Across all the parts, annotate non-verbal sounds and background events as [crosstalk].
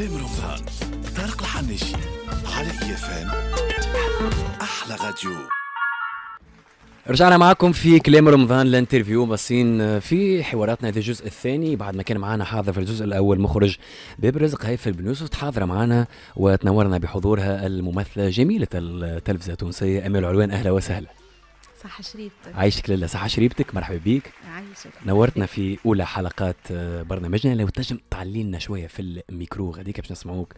كلام رمضان طارق الحناشي على ايفان احلى راديو رجعنا معكم في كلام رمضان لانترفيو باصين آه، في حواراتنا هذا الجزء الثاني بعد ما كان معنا حاضر في الجزء الاول مخرج باب رزق هيفا بن يوسف تحاضر معنا وتنورنا بحضورها الممثله جميله التلفزه التونسيه امال علوان اهلا وسهلا صح شريبتك عايشك لله صح شريبتك مرحبا بيك عايشك نورتنا في اولى حلقات آه، برنامجنا لو تنجم تعلي لنا شويه في الميكرو غاديك باش نسمعوك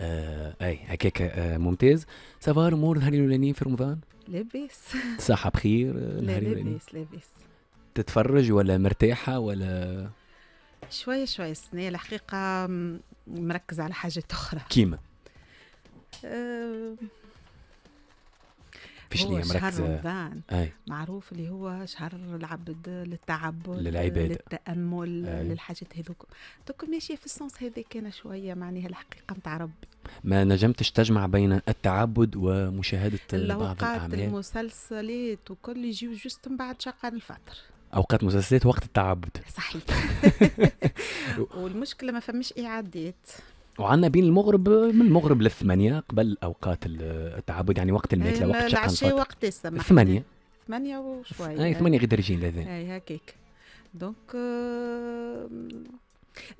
آه اي هكاك آه ممتاز سافار أمور نهار الاولانيين في رمضان لاباس صحة بخير آه، لا لاباس لاباس تتفرج ولا مرتاحة ولا شوية شوية السنة الحقيقة مركز على حاجات أخرى كيما أه فيش هو شهر رمضان أي. معروف اللي هو شهر العبد للتعبد للعبادة للتأمل أي. للحاجات هذوك دوك ماشية في السونس هذاك أنا شوية معناها الحقيقة نتاع ربي ما نجمتش تجمع بين التعبد ومشاهدة بعض الأعمال المسلسلات وكل يجيو جوست من بعد شقان الفطر اوقات مسلسلات وقت التعبد صحيح [laughs] والمشكله ما فمش اعادات وعنا بين المغرب من المغرب للثمانية قبل أوقات التعبد يعني وقت الماكلة وقت شق العشاء وقت السماح ثمانية ثمانية وشوية أي ثمانية غير درجين لذين أي هكيك دونك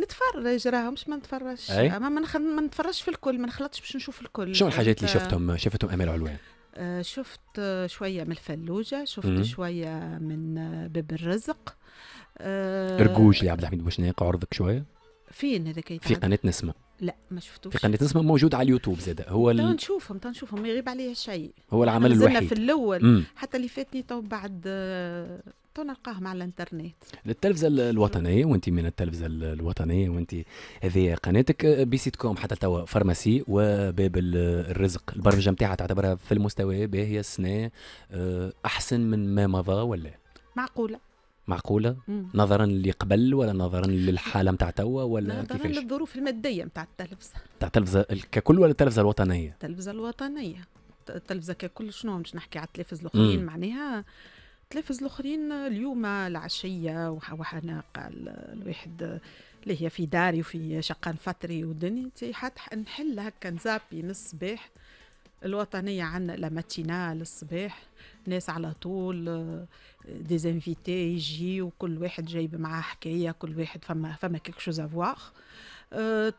نتفرج راه مش ما نتفرجش اما ما, نخ... ما نتفرجش في الكل ما نخلطش باش نشوف الكل شنو الحاجات اللي شفتهم شفتهم امير علوان آه، شفت آه، شويه من الفلوجه شفت شويه من آه، باب الرزق رجوج يا عبد الحميد بوشناق عرضك شويه فين هذاك في قناه نسمه لا ما شفتوش في قناه نسمه موجود على اليوتيوب زاد هو طيب، ال... تو نشوفهم تو نشوفهم ما يغيب عليه شيء هو العمل الوحيد في الاول حتى اللي فاتني تو بعد آه، تو نلقاهم على الانترنت التلفزه الوطنيه وانت من التلفزه الوطنيه وانت هذه قناتك آه، بيسيت كوم حتى توا فارماسي وباب الرزق البرمجه نتاعها تعتبرها في المستوى باهيه السنه آه، احسن من ما مضى ولا معقوله معقوله مم. نظرا لقبل ولا نظرا للحاله نتاع توا ولا نظرا كيفاش للظروف الماديه نتاع التلفزه نتاع التلفزه ككل ولا التلفزه الوطنيه التلفزه الوطنيه التلفزه ككل شنو باش نحكي على التلفز الاخرين معناها التلفز الاخرين اليوم العشيه قال الواحد اللي هي في داري وفي شقان فتري ودنيتي حتى نحل هكا نزابي من الصباح الوطنية عندنا لا ماتينال الصباح ناس على طول ديزانفيتي يجي وكل واحد جايب معاه حكاية كل واحد فما فما كيك شوز افواغ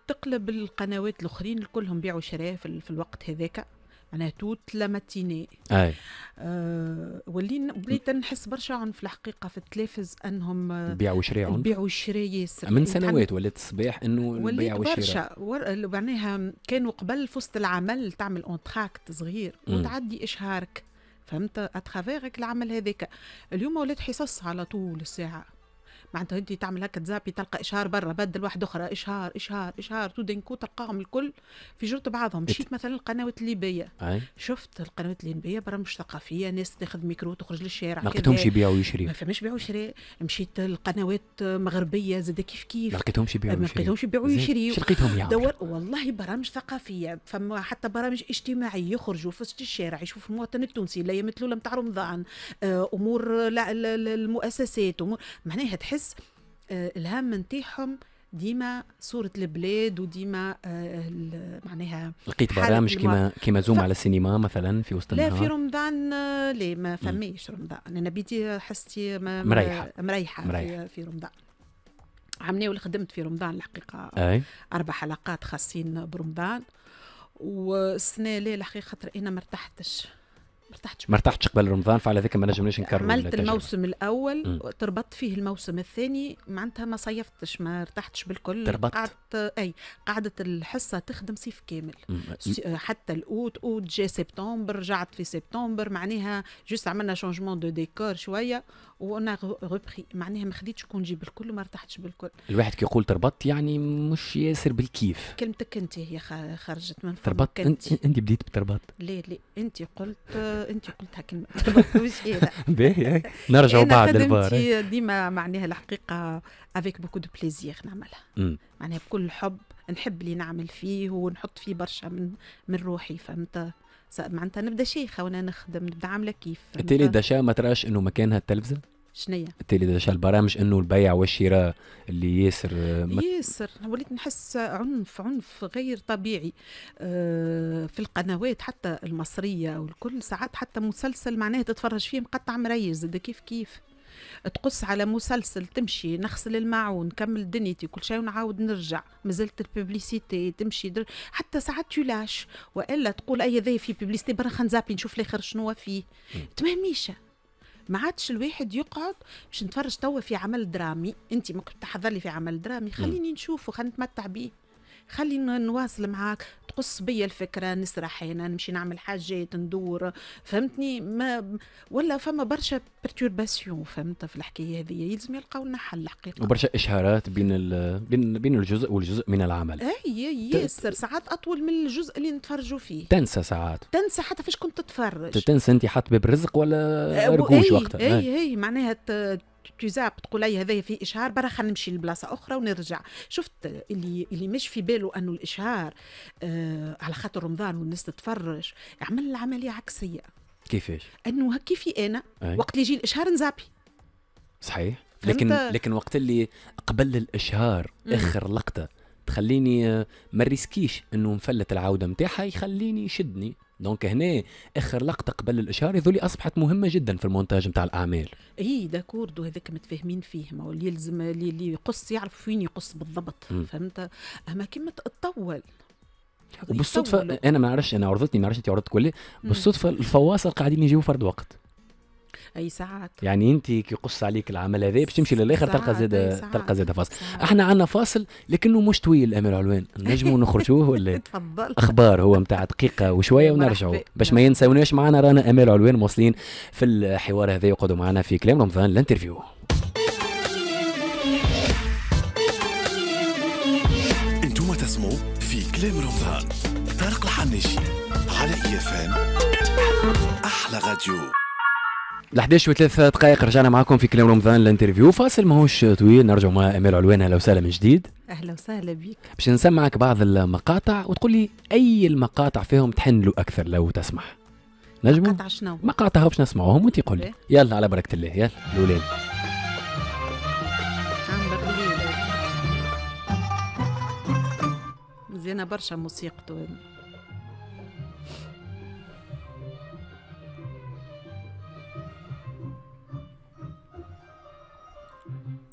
تقلب القنوات الاخرين كلهم بيعوا شراء في الوقت هذاك معناها توت لا ماتيني اي أه وليت نحس برشا عن في الحقيقه في التلافز انهم آه، بيع وشراء بيع وشراء ياسر من سنوات ولات الصباح انه البيع وشراء برشا ور... معناها كانوا قبل في وسط العمل تعمل اونتراكت صغير وتعدي اشهارك فهمت اترافيرك العمل هذاك اليوم ولات حصص على طول الساعه معناتها انت تعمل هكا تزابي تلقى اشهار برا بدل واحد اخرى اشهار اشهار اشهار دينكو تلقاهم الكل في جرت بعضهم مشيت مثلا القنوات الليبيه شفت القنوات الليبيه برامج ثقافيه ناس تاخذ ميكرو تخرج للشارع ما لقيتهمش يبيعوا ويشري ما فماش بيع وشراء مشيت القنوات مغربيه زاد كيف كيف ما لقيتهمش يبيعوا ويشري ما لقيتهمش يبيعوا ويشري شو لقيتهم يعني دور والله برامج ثقافيه فما حتى برامج اجتماعيه يخرجوا في وسط الشارع يشوفوا المواطن التونسي آه، لا يمثلوا لا نتاع رمضان امور المؤسسات أمور معناها تحس الناس آه، الهم نتاعهم ديما صورة البلاد وديما آه، معناها لقيت برامج كيما كيما زوم ف... على السينما مثلا في وسط النهار لا في رمضان آه، لا ما فماش رمضان انا بيتي حستي ما... مريحة مريحة, مريحة. في, في رمضان عملنا اللي خدمت في رمضان الحقيقة أي. أربع حلقات خاصين برمضان والسنة لا الحقيقة خاطر أنا ما ارتحتش ما ارتحتش ما ارتحتش قبل رمضان فعلى ذكر ما نجمناش نكرر عملت الموسم الاول تربطت فيه الموسم الثاني معناتها ما صيفتش ما ارتحتش بالكل تربطت قعدت اي قعدت الحصه تخدم صيف كامل م. حتى الاوت اوت جا سبتمبر رجعت في سبتمبر معناها جوست عملنا شونجمون دو ديكور شويه وانا ريبري معناها ما خديتش كونجي بالكل الكل وما ارتحتش بالكل الواحد كي يقول تربط يعني مش ياسر بالكيف كلمتك انت هي خرجت من تربطت انت بديت بتربط ليه ليه انت قلت انت قلتها كلمه [laughs] إيه، [laughs] باهي إيه. نرجعوا بعد الفار إيه. ديما معناها الحقيقه افيك بوكو دو بليزير نعملها معناها بكل حب نحب اللي نعمل فيه ونحط فيه برشا من من روحي فهمت معناتها نبدا شيخه وانا نخدم نبدا عامله كيف التيلي دشا ما تراش انه مكانها التلفزه شنية بالتالي دجا البرامج انه البيع والشراء اللي ياسر ياسر وليت نحس عنف عنف غير طبيعي آه، في القنوات حتى المصريه والكل ساعات حتى مسلسل معناه تتفرج فيه مقطع مريز ده كيف كيف تقص على مسلسل تمشي نغسل الماعون نكمل دنيتي كل شيء ونعاود نرجع مازالت الببليسيتي تمشي در... حتى ساعات تلاش والا تقول اي ذا في ببليسيتي برا خنزابي نشوف الاخر شنو فيه تماميشه ما عادش الواحد يقعد باش نتفرج توا في عمل درامي انت ما كنت تحضر لي في عمل درامي خليني نشوفه خلينا نتمتع بيه خلي نواصل معاك تقص بيا الفكره نسرح هنا نمشي نعمل حاجات ندور فهمتني ما ولا فما برشا بيرتورباسيون فهمت في الحكايه هذه يلزم يلقاو لنا حل الحقيقه وبرشا اشهارات بين بين بين الجزء والجزء من العمل اي ياسر ساعات اطول من الجزء اللي نتفرجوا فيه تنسى ساعات تنسى حتى فاش كنت تتفرج تنسى انت حتى باب رزق ولا رجوش إيه، وقتها اي اي إيه، معناها تزاب تقول لي هذايا في اشهار برا خلينا نمشي لبلاصه اخرى ونرجع شفت اللي اللي مش في باله انه الاشهار آه على خاطر رمضان والناس تتفرج عمل العمليه عكسيه كيفاش؟ انه كيفي انا أي. وقت اللي يجي الاشهار نزابي صحيح لكن لكن وقت اللي قبل الاشهار اخر لقطه تخليني آه، ما ريسكيش انه نفلت العوده نتاعها يخليني يشدني دونك هنا اخر لقطه قبل الاشهار ذولي اصبحت مهمه جدا في المونتاج نتاع الاعمال اي داكورد وهذاك متفاهمين فيه ما هو اللي يلزم اللي يقص يعرف فين يقص بالضبط م. فهمت اما كيما تطول وبالصدفه انا ما نعرفش انا عرضتني ما نعرفش انت عرضتك ولا بالصدفه الفواصل قاعدين يجيو فرد وقت اي ساعات يعني انت كي يقص عليك العمل هذا باش تمشي للاخر تلقى زاده تلقى زاده فاصل ساعت. احنا عندنا فاصل لكنه مش طويل امير علوان نجموا نخرجوه ولا [laughs] تفضل اخبار هو نتاع دقيقه وشويه [laughs] ونرجعوا باش ما ينساوناش معنا رانا امير علوان موصلين في الحوار هذا يقعدوا معنا في كلام رمضان الانترفيو انتم تسمعوا في كلام رمضان طارق الحنيشي على اي احلى راديو ل 11 و دقائق رجعنا معكم في كلام رمضان الانترفيو فاصل ماهوش طويل نرجع مع امير علوان اهلا وسهلا من جديد اهلا وسهلا بك باش نسمعك بعض المقاطع وتقول لي اي المقاطع فيهم تحن له اكثر لو تسمح نجم مقاطع شنو مقاطع باش نسمعوهم وانت قول لي يلا على بركه الله يلا الاولين مزيانه برشا موسيقته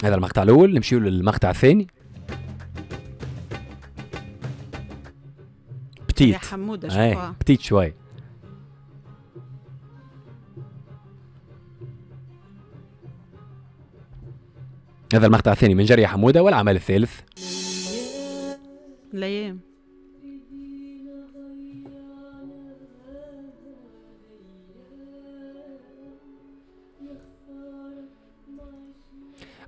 هذا المقطع الاول نمشيو للمقطع الثاني بتيت يا حموده إيه، شوي بتيت شوي هذا المقطع الثاني من جري حمودة والعمل الثالث الايام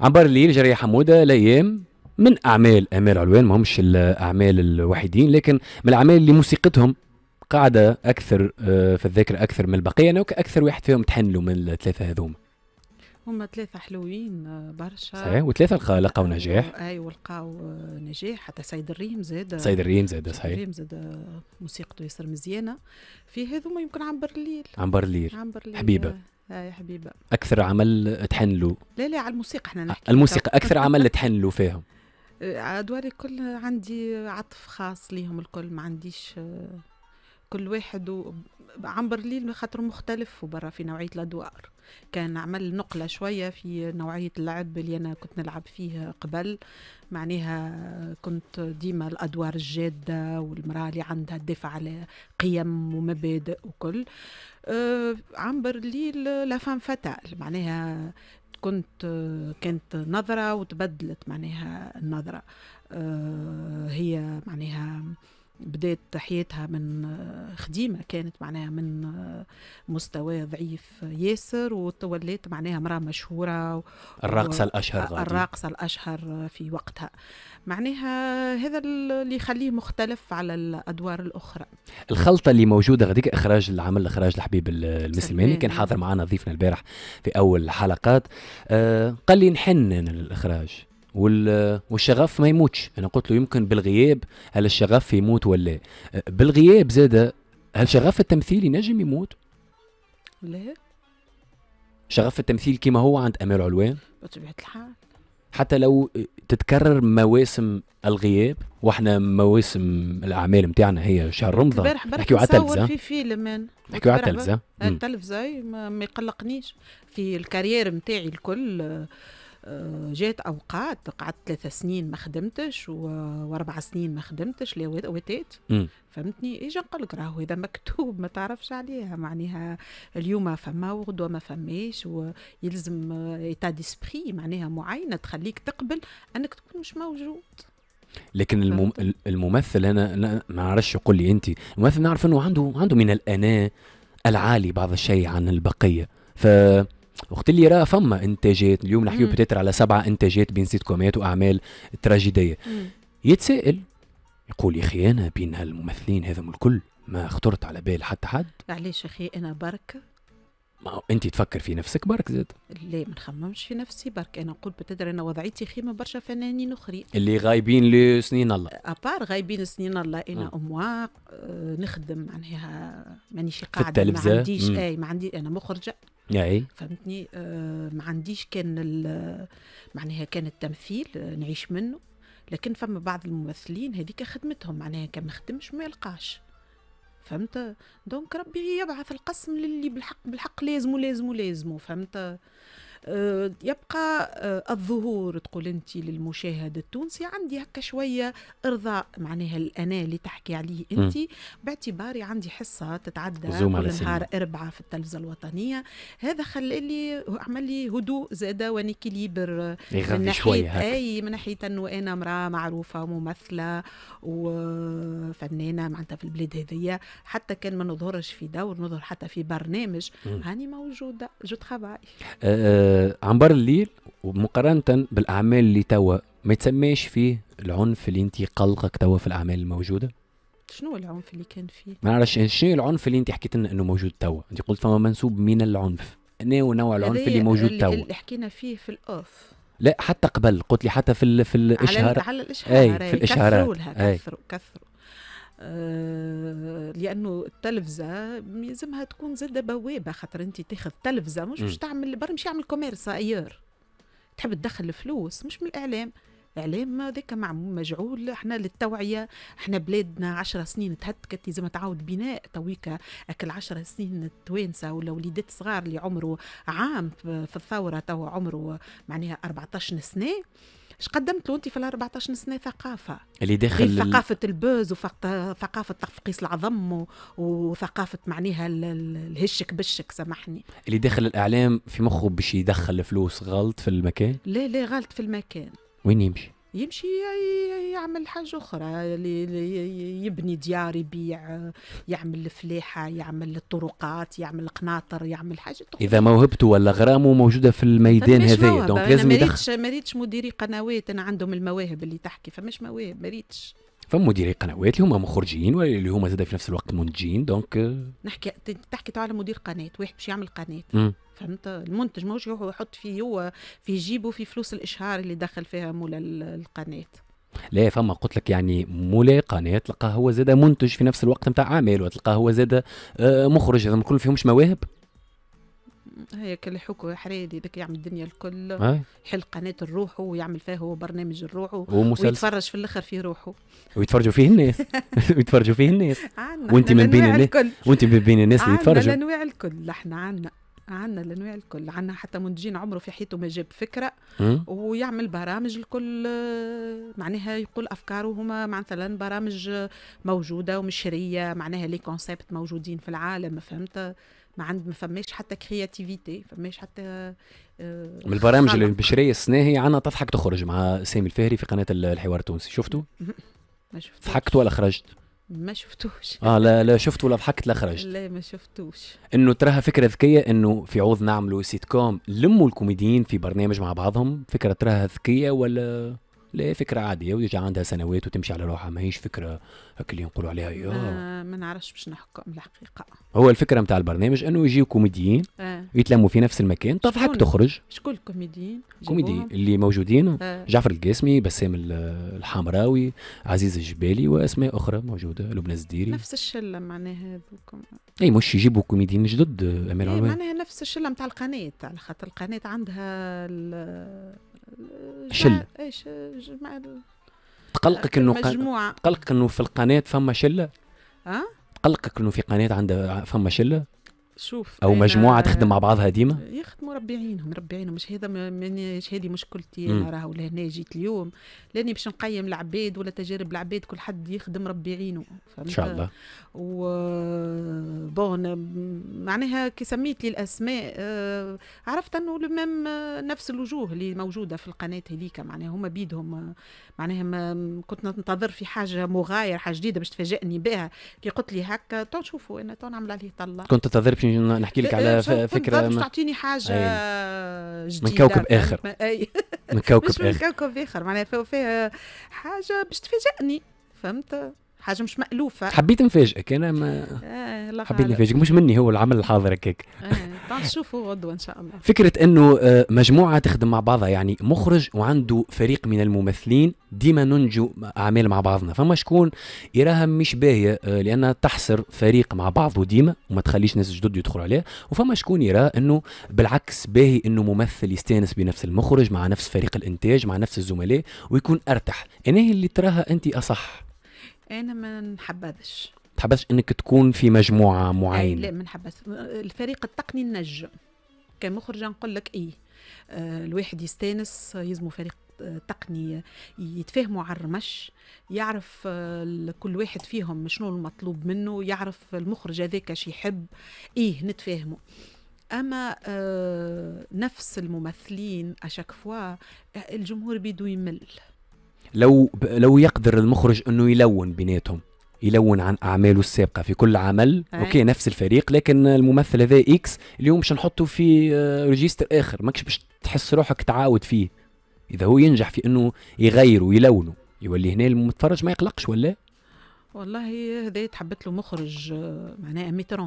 عنبر الليل جرية حمودة لأيام من أعمال أمير علوان ما همش الأعمال الوحيدين لكن من الأعمال اللي موسيقتهم قاعدة أكثر آه، في الذاكرة أكثر من البقية أنا يعني أكثر واحد فيهم تحنلوا من الثلاثة هذوما هما ثلاثة حلوين آه، برشا صحيح وثلاثة لقاو آه، نجاح اي ولقاو نجاح حتى سيد الريم زاد سيد الريم زاد صحيح الريم زاد موسيقته ياسر مزيانة في هذوما يمكن عنبر الليل عنبر الليل عنبر الليل حبيبة آه، يا حبيبه اكثر عمل له لا لا على الموسيقى احنا نحكي الموسيقى اكثر عمل له فيهم آه، ادواري كل عندي عطف خاص ليهم الكل ما عنديش آه، كل واحد و... عنبر ليل خاطر مختلف وبرا في نوعيه الادوار كان عمل نقلة شوية في نوعية اللعب اللي أنا كنت نلعب فيه قبل معناها كنت ديما الأدوار الجادة والمرأة اللي عندها تدافع على قيم ومبادئ وكل آه عن برليل لا فام فتال معناها كنت كانت نظرة وتبدلت معناها النظرة آه هي معناها آه بدات حياتها من آه، خديمه كانت معناها من آه، مستوى ضعيف آه، ياسر وتولات معناها امراه مشهوره الراقصه الاشهر غادي. الراقصه الاشهر في وقتها معناها هذا اللي يخليه مختلف على الادوار الاخرى الخلطه اللي موجوده غاديك اخراج العمل اخراج الحبيب المسلماني كان حاضر معنا ضيفنا البارح في اول الحلقات آه قال لي نحن الاخراج والشغف ما يموتش انا قلت له يمكن بالغياب هل الشغف يموت ولا بالغياب زاد هل شغف التمثيل ينجم يموت لا شغف التمثيل كما هو عند امير علوان بطبيعه الحال حتى لو تتكرر مواسم الغياب واحنا مواسم الاعمال نتاعنا هي شهر رمضان نحكيو على نصور في فيلم انا نحكيو على التلفزه التلفزه ما يقلقنيش في الكارير نتاعي الكل آه، جات اوقات قعدت ثلاثة سنين ما خدمتش واربع سنين ما خدمتش لي واتات فهمتني ايجا نقول لك راهو اذا مكتوب ما تعرفش عليها معناها اليوم فما وغدوه ما فماش ويلزم ايتا ديسبري معناها معينه تخليك تقبل انك تكون مش موجود لكن الممثل انا ما عرفش يقول لي انت الممثل نعرف انه عنده عنده من الاناه العالي بعض الشيء عن البقيه ف وقت اللي راه فما انتاجات اليوم نحكيو بتتر على سبعه انتاجات بين سيت كوميات واعمال تراجيديه يتسائل يقول يا اخي انا بين هالممثلين هذم الكل ما خطرت على بال حتى حد علاش اخي انا برك ما هو انت تفكر في نفسك برك زاد لا ما نخممش في نفسي برك انا نقول بتدري انا وضعيتي خيمه برشا فنانين اخرين اللي غايبين لسنين الله ابار غايبين سنين الله انا آه. اموا آه، نخدم معناها مانيش قاعده ما عنديش اي ما عندي انا مخرجه اي فهمتني آه ما عنديش كان معناها كان التمثيل آه، نعيش منه لكن فما بعض الممثلين هذيك خدمتهم معناها كان ما نخدمش ما يلقاش فهمت دونك ربي يبعث القسم للي بالحق بالحق لازمو لازمو لازمو فهمت آه، يبقى آه، الظهور تقول انت للمشاهد التونسي عندي هكا شويه ارضاء معناها الانا اللي تحكي عليه انت باعتباري عندي حصه تتعدى كل نهار اربعه في التلفزه الوطنيه هذا خلى لي عمل لي هدوء زاده ونيكيليبر من ناحيه اي من ناحيه انه انا امراه معروفه وممثله وفنانه معناتها في البلاد هذيا حتى كان ما نظهرش في دور نظهر حتى في برنامج هاني موجوده جو ترافاي عنبر الليل ومقارنة بالأعمال اللي توا ما يتسماش فيه العنف اللي انت قلقك توا في الأعمال الموجودة شنو العنف اللي كان فيه؟ ما نعرفش شنو العنف اللي انت حكيت لنا انه موجود توا، انت قلت فما منسوب من العنف، نوع نوع العنف اللي موجود توا اللي حكينا فيه في الأوف لا حتى قبل قلت لي حتى في الـ في الاشهار على, على الاشهار اي في الاشهارات كثروا كثروا آه، لانه التلفزه لازمها تكون زاده بوابه خاطر انت تاخذ تلفزه مش باش تعمل برا مش يعمل كوميرس اير تحب تدخل فلوس مش من الاعلام اعلام ذاك مجعول احنا للتوعيه احنا بلادنا عشر سنين تهتكت لازم تعاود بناء تويكا اكل عشر سنين التوانسه ولا وليدات صغار اللي عمره عام في الثوره توا عمره معناها 14 سنه اش قدمت له انت في ال 14 سنه ثقافه اللي داخل غير ثقافه البوز وثقافه تفقيس العظم وثقافه معناها الهشك بشك سامحني اللي داخل الاعلام في مخه باش يدخل فلوس غلط في المكان لا لا غلط في المكان وين يمشي يمشي يعمل حاجة أخرى يبني ديار يبيع يعمل فلاحة يعمل الطرقات يعمل قناطر يعمل حاجة أخرى إذا موهبته ولا غرامه موجودة في الميدان هذايا دونك لازم يدخل ما ريتش مديري قنوات أنا عندهم المواهب اللي تحكي فماش مواهب ما ريتش فما مديري قنوات اللي هما مخرجين واللي هما زاد في نفس الوقت منتجين دونك آه. نحكي تحكي على مدير قناه واحد باش يعمل قناه فهمت المنتج ماهوش يروح يحط فيه هو في جيبه في فلوس الاشهار اللي دخل فيها مولا القناه لا فما قلت لك يعني مولاي قناه تلقاه هو زاد منتج في نفس الوقت نتاع عامل وتلقاه هو زاد آه، مخرج هذا الكل فيهمش مواهب هيك اللي حكوا حريدي ذاك يعمل الدنيا الكل آه. يحل قناة لروحه ويعمل فيها هو برنامج لروحه ويتفرج في الاخر في روحه ويتفرجوا فيه الناس [laughs] ويتفرجوا فيه الناس آه، وانت من بين الناس وانت من بين الناس اللي يتفرجوا عندنا انواع الكل احنا عندنا عندنا الانواع الكل عندنا حتى منتجين عمره في حياته ما جاب فكره ويعمل برامج الكل آه، معناها يقول افكاره هما مثلا برامج موجوده ومشريه معناها لي كونسيبت موجودين في العالم فهمت ما عند ما فماش حتى كرياتيفيتي فماش حتى آه، من البرامج البشريه السنه هي عنا تضحك تخرج مع سامي الفهري في قناه الحوار التونسي شفتوا؟ ما شفتوش ضحكت ولا خرجت؟ ما شفتوش [laughs] اه لا لا شفت ولا ضحكت لا خرجت لا ما شفتوش انه تراها فكره ذكيه انه في عوض نعملوا سيت كوم لموا الكوميديين في برنامج مع بعضهم فكره تراها ذكيه ولا لا فكره عاديه ويجي عندها سنوات وتمشي على روحها ماهيش فكره هك اللي نقولوا عليها يا آه ما نعرفش باش نحكم الحقيقه هو الفكره نتاع البرنامج انه يجيو كوميديين آه. يتلموا في نفس المكان تضحك تخرج شكون الكوميديين كوميدي اللي موجودين آه. جعفر القاسمي بسام الحمراوي عزيز الجبالي واسماء اخرى موجوده لبنى الزديري نفس الشله معناها هذوكم اي مش يجيبوا كوميديين جدد امال إيه معناها نفس الشله نتاع القناه على خاطر القناه عندها شله ايش مع تقلقك انه مجموعه تقلقك انه في القناه فما شله ها أه؟ تقلقك انه في قناه عندها فما شله شوف او مجموعه تخدم مع بعضها ديما يخدموا ربيعينهم ربيعينهم مش هذا مش هذه مشكلتي انا راه ولا هنا جيت اليوم لاني باش نقيم العباد ولا تجارب العباد كل حد يخدم ربيعينه ان شاء الله و بون معناها كي سميت لي الاسماء آه، عرفت انه لمام نفس الوجوه اللي موجوده في القناه هذيك معناها هما بيدهم معناها ما كنت ننتظر في حاجه مغاير حاجه جديده باش تفاجئني بها كي قلت لي هكا تو نشوفوا انا تو نعمل عليه طلع كنت تنتظر باش نحكي لك على فكره باش تعطيني حاجه أيه. جديده من كوكب اخر [laughs] من كوكب اخر من كوكب اخر معناها فيها حاجه باش تفاجئني فهمت حاجه مش مالوفه حبيت نفاجئك انا ما آه حبيت نفاجئك مش مني هو العمل الحاضر هكاك آه نشوفوا غدوه ان شاء الله فكره انه آه، مجموعه تخدم مع بعضها يعني مخرج وعنده فريق من الممثلين ديما ننجو اعمال مع بعضنا فما شكون يراها مش باهيه آه، لانها تحصر فريق مع بعضه ديما وما تخليش ناس جدد يدخلوا عليها وفما شكون يرى انه بالعكس باهي انه ممثل يستانس بنفس المخرج مع نفس فريق الانتاج مع نفس الزملاء ويكون ارتاح انا اللي تراها انت اصح انا ما نحبذش تحبذش انك تكون في مجموعه معينه لا ما نحبذش الفريق التقني ننجم كمخرجه نقول لك ايه آه الواحد يستانس يلزمو فريق تقني آه، يتفاهموا على الرمش يعرف آه، كل واحد فيهم شنو المطلوب منه يعرف المخرج هذاك شي يحب ايه نتفاهموا اما آه، نفس الممثلين اشاك فوا الجمهور بيدو يمل لو لو يقدر المخرج انه يلون بيناتهم يلون عن اعماله السابقه في كل عمل أي. اوكي نفس الفريق لكن الممثل هذا اكس اليوم باش نحطه في آه، ريجيستر اخر ماكش باش تحس روحك تعاود فيه اذا هو ينجح في انه يغيره يلونه يولي هنا المتفرج ما يقلقش ولا والله هذا تحبت له مخرج آه، معناه ميتر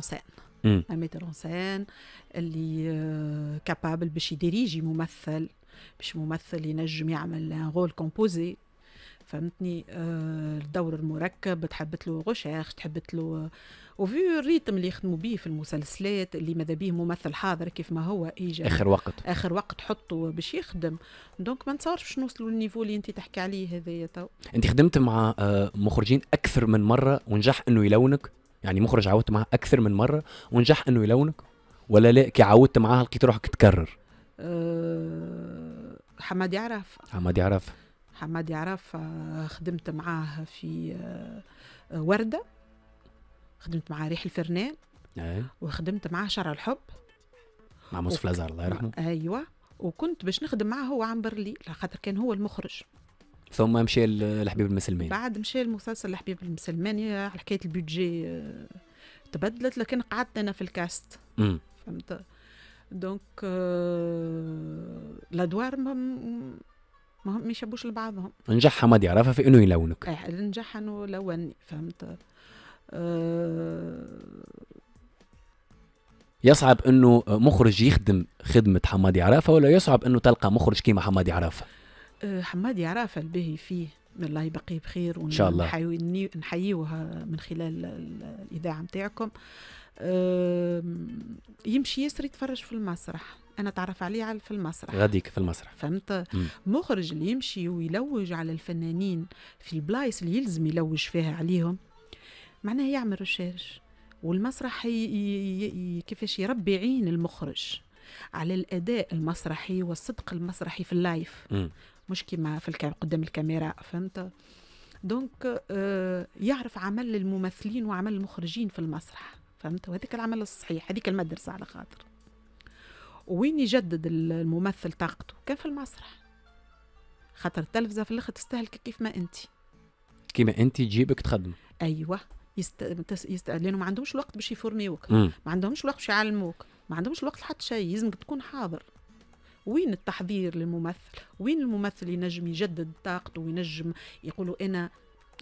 ان ميتر ان اللي كابابل آه، باش يديريجي ممثل باش ممثل ينجم يعمل رول كومبوزي فهمتني آه، الدور المركب تحبت له غشاخ تحبت له وفي الريتم اللي يخدموا به في المسلسلات اللي ماذا به ممثل حاضر كيف ما هو ايجا اخر وقت اخر وقت حطه باش يخدم دونك ما نتصورش باش نوصلوا للنيفو اللي انت تحكي عليه هذايا تو انت خدمت مع آه، مخرجين اكثر من مره ونجح انه يلونك يعني مخرج عاودت معاه اكثر من مره ونجح انه يلونك ولا لا كي عاودت معاه لقيت روحك تكرر أه حمادي عرف حمادي عرف حمادي عرف آه، خدمت معاه في آه، آه، وردة خدمت معاه ريح الفرنان وخدمت معاه شرع الحب مع موسف لازار الله يرحمه ايوه وكنت باش نخدم معاه هو عن برلي خاطر كان هو المخرج ثم مشى لحبيب المسلمان بعد مشى المسلسل لحبيب على حكايه البودجي تبدلت لكن قعدت انا في الكاست م. فهمت دونك آه... الادوار ما هم ما يشبوش لبعضهم نجح ما يعرفها في انه يلونك ايه نجح انه لوني فهمت أه... يصعب انه مخرج يخدم خدمه حمادي عرافه ولا يصعب انه تلقى مخرج كيما حمادي عرافه أه حمادي عرافه الباهي فيه الله يبقيه بخير ان شاء الله نحييوها من خلال الاذاعه نتاعكم أه... يمشي ياسر يتفرج في المسرح انا تعرف عليه في المسرح غاديك في المسرح فهمت مم. مخرج اللي يمشي ويلوج على الفنانين في البلايص اللي يلزم يلوج فيها عليهم معناها يعمل ريشيرش والمسرح كيفاش يربي عين المخرج على الاداء المسرحي والصدق المسرحي في اللايف مم. مش كيما في الك... قدام الكاميرا فهمت دونك آه يعرف عمل الممثلين وعمل المخرجين في المسرح فهمت وهذيك العمل الصحيح هذيك المدرسه على خاطر وين يجدد الممثل طاقته كان في المسرح خاطر التلفزه في الاخر تستهلك كيف ما انت كيما انت تجيبك تخدم ايوه يست... يست... لانه ما عندهمش الوقت باش يفورميوك ما عندهمش الوقت باش يعلموك ما عندهمش الوقت لحتى شيء لازمك تكون حاضر وين التحضير للممثل وين الممثل ينجم يجدد طاقته وينجم يقولوا انا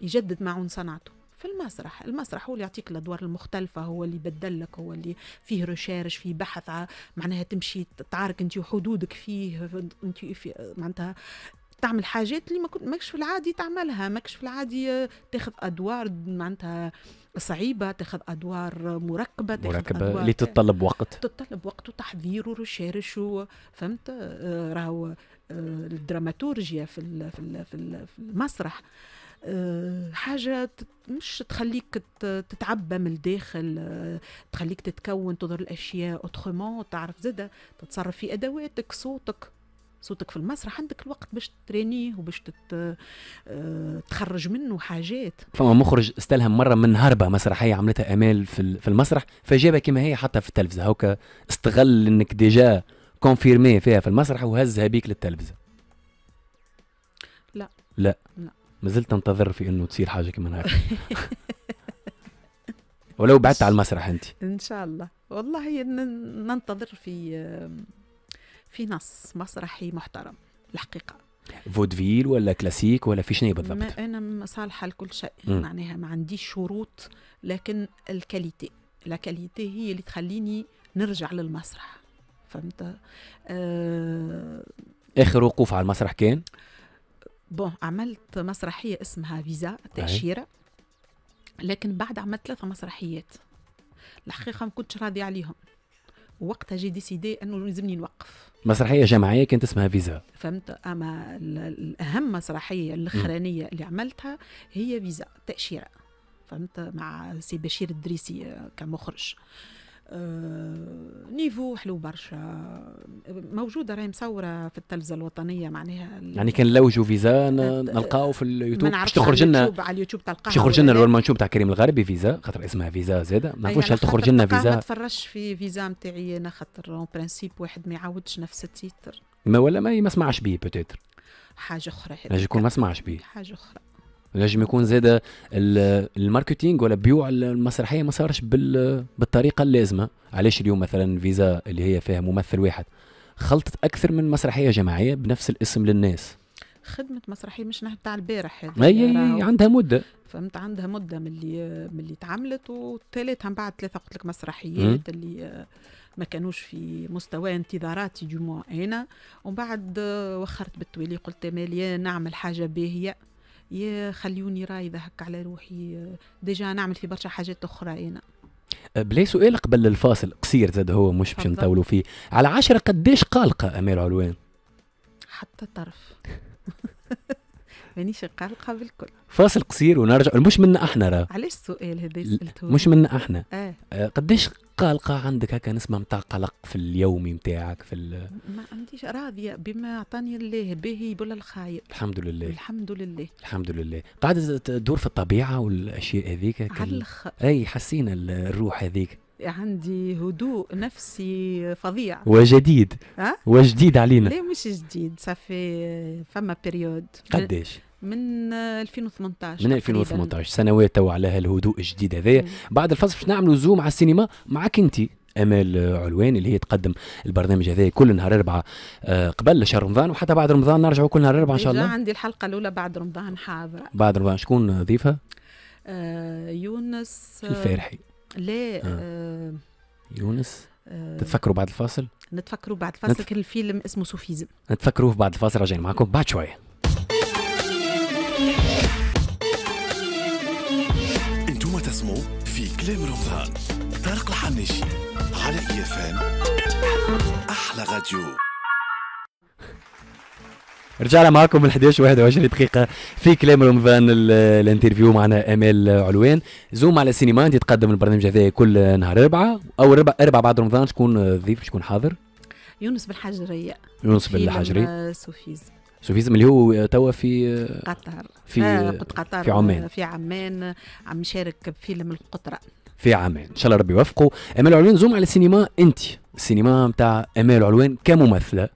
يجدد معون صنعته في المسرح المسرح هو اللي يعطيك الادوار المختلفه هو اللي يبدل لك هو اللي فيه ريشيرش فيه بحث معناها تمشي تعارك انت وحدودك فيه انت في معناتها تعمل حاجات اللي ما كنت ماكش في العادي تعملها ماكش في العادي آه، تاخذ ادوار معناتها صعيبه تاخذ ادوار مركبه تاخذ مركبه أدوار اللي تتطلب وقت تتطلب وقت وتحضير وريشيرش فهمت آه، راهو آه، الدراماتورجيا في في المسرح آه، حاجة مش تخليك تتعبى من الداخل آه، تخليك تتكون تظهر الأشياء أوتخومون تعرف زادة تتصرف في أدواتك صوتك صوتك في المسرح عندك الوقت باش ترينيه وباش آه، تخرج منه حاجات فما مخرج استلهم مره من هربه مسرحيه عملتها امال في المسرح فجابها كما هي حتى في التلفزه هوكا استغل انك ديجا كونفيرمي فيها في المسرح وهزها بيك للتلفزه لا لا, لا. ما زلت انتظر في انه تصير حاجه كمان هيك ولو بعدت على المسرح انت ان شاء الله والله ننتظر في في نص مسرحي محترم الحقيقه فودفيل ولا كلاسيك ولا في شنو بالضبط؟ انا صالحه لكل شيء معناها ما عنديش شروط لكن الكاليتي الكاليتي هي اللي تخليني نرجع للمسرح فهمت؟ آه اخر وقوف على المسرح كان؟ آه بون عملت مسرحيه اسمها فيزا تاشيره لكن بعد عملت ثلاثه مسرحيات الحقيقه ما كنتش راضي عليهم وقتها جي ديسيدي انه لازمني نوقف مسرحيه جماعيه كانت اسمها فيزا فهمت اما الاهم مسرحيه الاخرانيه اللي عملتها هي فيزا تاشيره فهمت مع سي بشير الدريسي كمخرج آه آه، نيفو حلو برشا موجوده راهي مصوره في التلفزه الوطنيه معناها يعني كان لوجو فيزا آه، نلقاو في اليوتيوب باش تخرج لنا على اليوتيوب تلقاها باش تخرج لنا تاع كريم الغربي فيزا خاطر اسمها فيزا زاده ما نعرفوش أيوة، هل تخرج لنا فيزا ما تفرجش في فيزا نتاعي انا خاطر اون برانسيب واحد ما يعاودش نفس التيتر ما ولا ما ما سمعش بيه بوتيتر حاجه اخرى حاجة يكون ما سمعش بيه حاجه اخرى ينجم يكون زاد الماركتينغ ولا بيوع المسرحيه ما صارش بالطريقه اللازمه علاش اليوم مثلا فيزا اللي هي فيها ممثل واحد خلطت اكثر من مسرحيه جماعيه بنفس الاسم للناس خدمة مسرحية مش نهب تاع البارح هذه أي, عندها مدة فهمت عندها مدة من اللي من اللي تعملت وتالت من بعد ثلاثة قلت لك مسرحيات اللي ما كانوش في مستوى انتظاراتي جموع أنا ومن بعد وخرت بالتوالي قلت مالي نعمل حاجة باهية يا خليوني رايده هكا على روحي ديجا نعمل في برشا حاجات اخرى انا بلا سؤال قبل الفاصل قصير زاد هو مش باش نطولوا فيه على عشرة قديش قلقة أمير علوان حتى طرف [laughs] مانيش قلقة بالكل فاصل قصير ونرجع مش منا احنا راه علاش السؤال هذا سالته مش منا احنا آه. آه قديش قلقة عندك هكا نسمة نتاع قلق في اليومي نتاعك في ال... ما عنديش راضية بما أعطاني الله باهي بلا الخايب الحمد لله الحمد لله الحمد لله قاعدة تدور في الطبيعة والأشياء هذيك كال... على أي حسينا الروح هذيك عندي هدوء نفسي فظيع وجديد أه؟ وجديد علينا لا مش جديد صافي فما بيريود قديش من 2018 آه، من 2018 سنوات تو على هالهدوء الجديد هذايا بعد الفصل باش نعملوا زوم على السينما معك انت امال آه، علوان اللي هي تقدم البرنامج هذا كل نهار اربعه آه، قبل شهر رمضان وحتى بعد رمضان نرجعوا كل نهار اربعه ان شاء الله عندي الحلقه الاولى بعد رمضان حاضره بعد رمضان شكون ضيفها؟ يونس الفارحي لا يونس تتفكروا بعد الفاصل؟ نتفكروا بعد الفاصل نتف... كان الفيلم اسمه سوفيزم نتفكروه بعد الفاصل راجعين معكم بعد شويه انتم تسمو في كلام رمضان طارق الحناشي على اي احلى راديو رجعنا معكم من 11 و 21 دقيقة في كلام رمضان الانترفيو معنا امال علوان زوم على السينما انت تقدم البرنامج هذا كل نهار اربعة او اربعة اربعة بعد رمضان شكون ضيف شكون حاضر؟ يونس بالحجري يونس بالحجري سوفيز سوفيزم اللي هو توا في قطر في آه، قطر في عمان في عمان عم يشارك بفيلم القطره في عمان ان شاء الله ربي يوفقه امال علوان زوم على السينما انت السينما نتاع امال علوان كممثله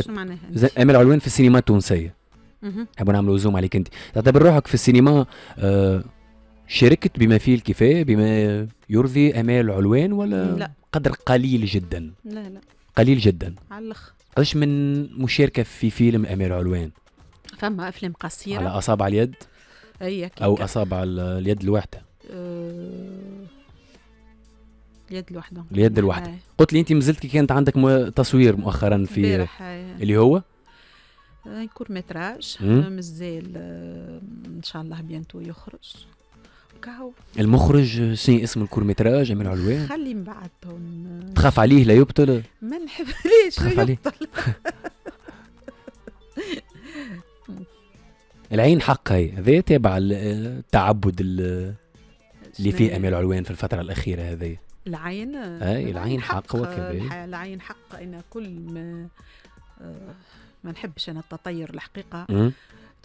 شو معناها امال علوان في السينما التونسيه نحبوا نعملوا زوم عليك انت تعتبر روحك في السينما آه شاركت بما فيه الكفايه بما يرضي امال علوان ولا لا. قدر قليل جدا لا لا قليل جدا على الاخر علاش من مشاركه في فيلم امير علوان فما افلام قصيره على اصابع اليد اي او اصابع اليد الواحده أه... اليد الواحده اليد نعم، الواحده قلت لي انت مازلت كي كانت عندك تصوير مؤخرا في اللي هو أه، كور متراج مازال أه، ان شاء الله بينتو يخرج كهو المخرج سي اسم الكورميتراج امير علوان خلي من بعدهم تخاف عليه لا يبطل ما نحب ليش تخاف عليه [laughs] العين حق هي هذا تابع التعبد اللي فيه امير علوان في الفتره الاخيره هذه العين اي العين حق, حق وكذا العين حق ان كل ما آه، ما نحبش انا التطير الحقيقه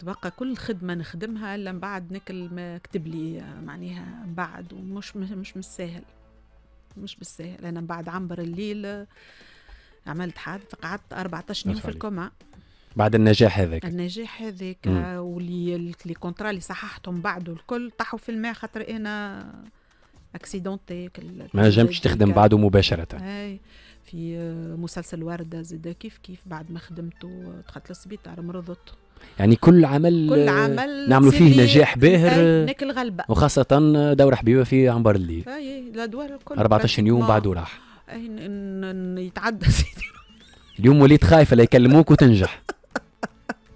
تبقى كل خدمة نخدمها إلا بعد نكل ما كتب لي معناها بعد ومش مش بالساهل مش بالساهل أنا بعد عنبر الليل عملت حادث قعدت 14 يوم في الكومة بعد النجاح هذاك النجاح هذاك واللي لي كونترا اللي صححتهم بعده الكل طاحوا في الماء خاطر انا اكسيدونتي ما نجمتش تخدم بعده مباشره اي في مسلسل ورده زادا كيف كيف بعد ما خدمته دخلت للسبيطار مرضت يعني كل عمل كل آه، عمل نعملوا فيه نجاح باهر آه، ناكل غلبه وخاصه دوره حبيبه في عنبر الليل اي الادوار الكل 14 يوم بعده راح يتعدى [laughs] سيدي اليوم وليت خايفه لا يكلموك وتنجح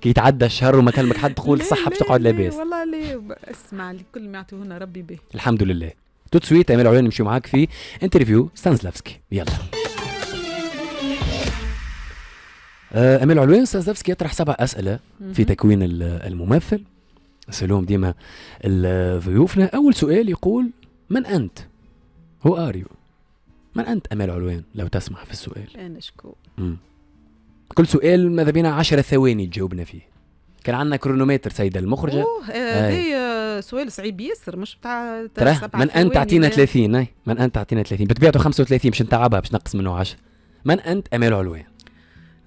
كي يتعدى الشهر وما كلمك حد تقول صحة باش تقعد لاباس والله ليه اسمع لي كل ما يعطيهونا ربي به الحمد لله تو سويت امال عيون نمشي معاك في انترفيو ستانزلافسكي يلا آه، امال علوان سازافسكي يطرح سبع اسئله في تكوين الممثل نسالهم ديما ضيوفنا اول سؤال يقول من انت؟ هو اريو من انت امال علوان لو تسمح في السؤال؟ انا شكون؟ كل سؤال ماذا بينا 10 ثواني تجاوبنا فيه كان عندنا كرونومتر سيده المخرجه اوه آه، آه، هي آه سؤال صعيب ياسر مش بتاع ترى من انت تعطينا 30 من انت تعطينا 30 بطبيعته 35 باش نتعبها باش نقص منه 10 من انت امال علوان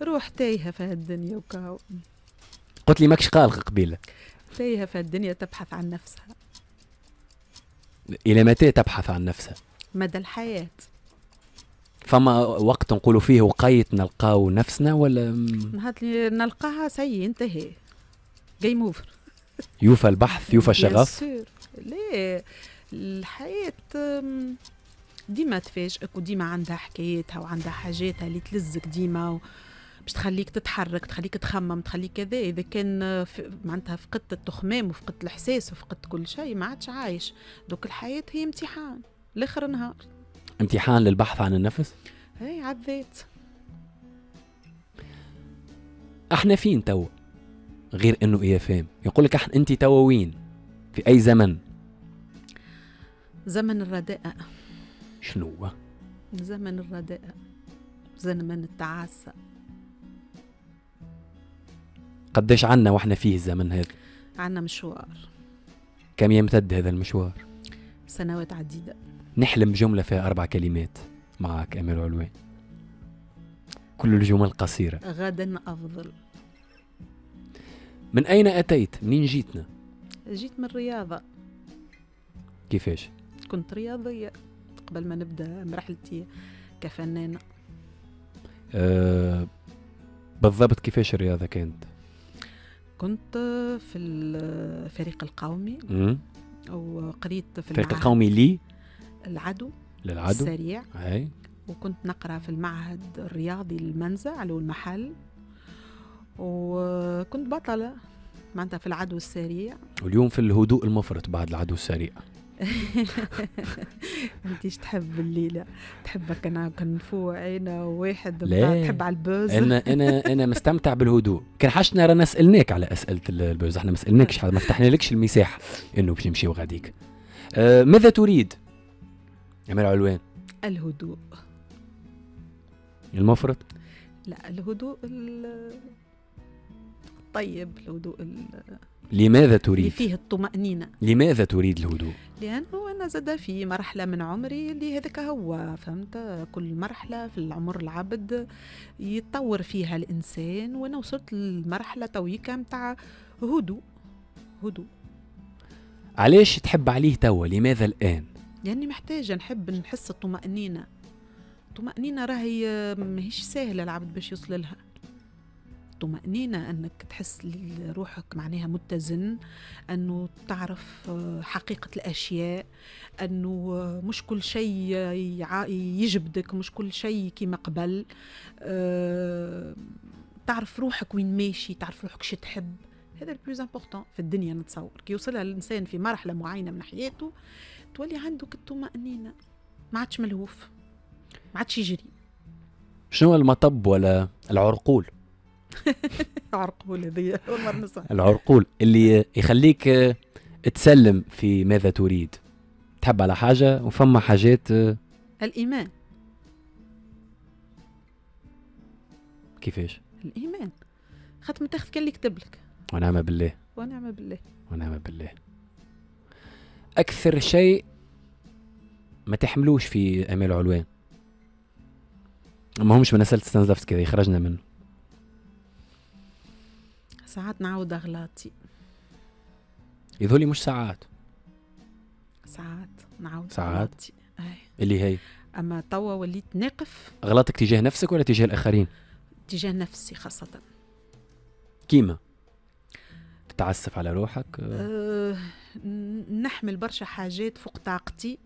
روح تايهة في هالدنيا وكاو قلت لي ماكش قالق قبيله تايهة في هالدنيا تبحث عن نفسها الى متى تبحث عن نفسها مدى الحياة فما وقت نقولوا فيه وقيت نلقاو نفسنا ولا نهار اللي نلقاها سي انتهي جيم اوفر يوفى البحث يوفى الشغف ليه الحياة ديما تفاجئك وديما عندها حكاياتها وعندها حاجاتها اللي تلزك ديما و... باش تخليك تتحرك تخليك تخمم تخليك كذا اذا كان آه، معناتها فقدت التخمام وفقدت الاحساس وفقدت كل شيء ما عادش عايش دوك الحياه هي امتحان لاخر نهار امتحان للبحث عن النفس اي عديت احنا فين تو غير انه اي فهم يقول لك احنا انت توا وين في اي زمن زمن الرداءة شنو زمن الرداءة زمن التعاسة قديش عنا واحنا فيه الزمن هذا عنا مشوار كم يمتد هذا المشوار سنوات عديدة نحلم جملة فيها أربع كلمات معك أمير علوان كل الجمل قصيرة غدا أفضل من أين أتيت؟ منين جيتنا؟ جيت من الرياضة كيفاش؟ كنت رياضية قبل ما نبدأ مرحلتي كفنانة أه بالضبط كيفاش الرياضة كانت؟ كنت في الفريق القومي وقريت في الفريق القومي لي العدو للعدو السريع أي. وكنت نقرا في المعهد الرياضي المنزع على المحل وكنت بطله معناتها في العدو السريع واليوم في الهدوء المفرط بعد العدو السريع [laughs] انتيش تحب الليله تحب انا كنفو عينا واحد تحب على البوز انا انا انا مستمتع بالهدوء كان حاجتنا رانا سالناك على اسئله البوز احنا ما سالناكش ما فتحنا لكش المساحه انه باش نمشيو غاديك آه ماذا تريد امير علوان الهدوء المفرط لا الهدوء الطيب الهدوء لماذا تريد؟ اللي فيه الطمأنينة لماذا تريد الهدوء؟ لأنه أنا زاد في مرحلة من عمري اللي هذاك هو فهمت كل مرحلة في العمر العبد يتطور فيها الإنسان وأنا وصلت لمرحلة تويكا متاع هدوء هدوء علاش تحب عليه توا لماذا الآن؟ لأني محتاجة نحب نحس الطمأنينة الطمأنينة راهي ماهيش ساهلة العبد باش يوصل لها الطمأنينة أنك تحس روحك معناها متزن أنه تعرف آه، حقيقة الأشياء أنه آه، مش كل شيء آه، يجبدك مش كل شيء كما قبل تعرف روحك وين ماشي تعرف روحك شو تحب هذا البلوز امبورتون في الدنيا نتصور كي يوصلها الانسان في مرحله معينه من حياته تولي عندك الطمانينه ما عادش ملهوف ما عادش يجري شنو المطب ولا العرقول [laughs] عرقول هذه اول مره العرقول اللي يخليك تسلم في ماذا تريد تحب على حاجه وفما حاجات الايمان كيفاش الايمان خاطر ما تاخذ كان اللي كتب لك ونعم بالله ونعم بالله ونعم بالله اكثر شيء ما تحملوش في امال علوان ما همش من اسئله ستانزلفسكي خرجنا منه ساعات نعاود اغلاطي يذولي مش ساعات ساعات نعاود ساعات أغلاطي. أي. اللي هي اما توا وليت ناقف اغلاطك تجاه نفسك ولا تجاه الاخرين تجاه نفسي خاصه كيما تتعسف على روحك أه نحمل برشا حاجات فوق طاقتي